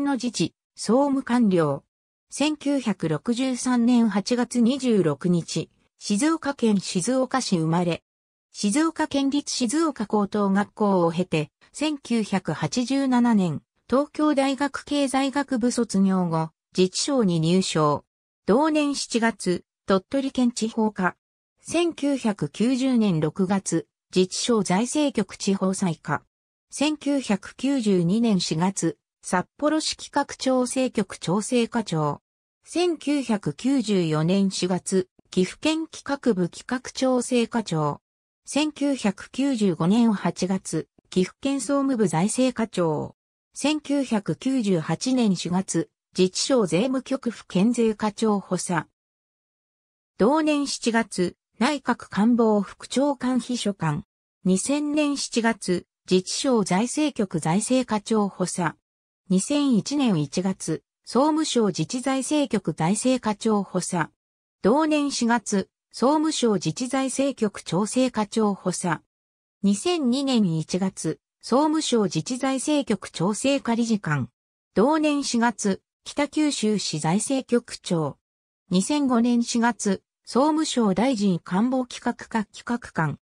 の自治、総務官僚。1963年8月26日、静岡県静岡市生まれ。静岡県立静岡高等学校を経て、1987年、東京大学経済学部卒業後、自治省に入省。同年7月、鳥取県地方課。1990年6月、自治省財政局地方裁課。1992年4月、札幌市企画調整局調整課長。1994年4月、岐阜県企画部企画調整課長。1995年8月、岐阜県総務部財政課長。1998年4月、自治省税務局府県税課長補佐。同年7月、内閣官房副長官秘書官。2000年7月、自治省財政局財政課長補佐。2001年1月、総務省自治財政局財政課長補佐。同年4月、総務省自治財政局調整課長補佐。2002年1月、総務省自治財政局調整課理事官。同年4月、北九州市財政局長。2005年4月、総務省大臣官房企画課企画官。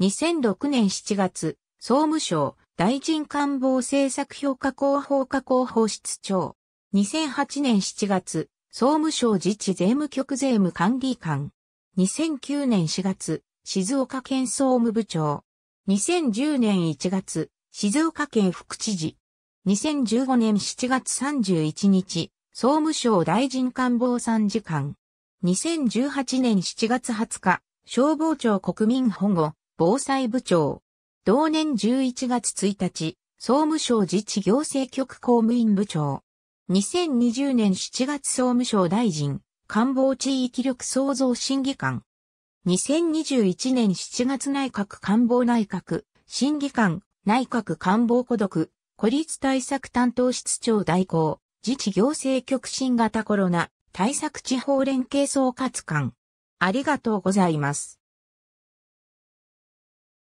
2006年7月、総務省大臣官房政策評価広報課広報室長。2008年7月、総務省自治税務局税務管理官。2009年4月、静岡県総務部長。2010年1月、静岡県副知事。2015年7月31日、総務省大臣官房参事官。2018年7月20日、消防庁国民保護、防災部長。同年11月1日、総務省自治行政局公務員部長。2020年7月総務省大臣、官房地域力創造審議官。2021年7月内閣官房内閣、審議官、内閣官房孤独、孤立対策担当室長代行、自治行政局新型コロナ、対策地方連携総括官。ありがとうございます。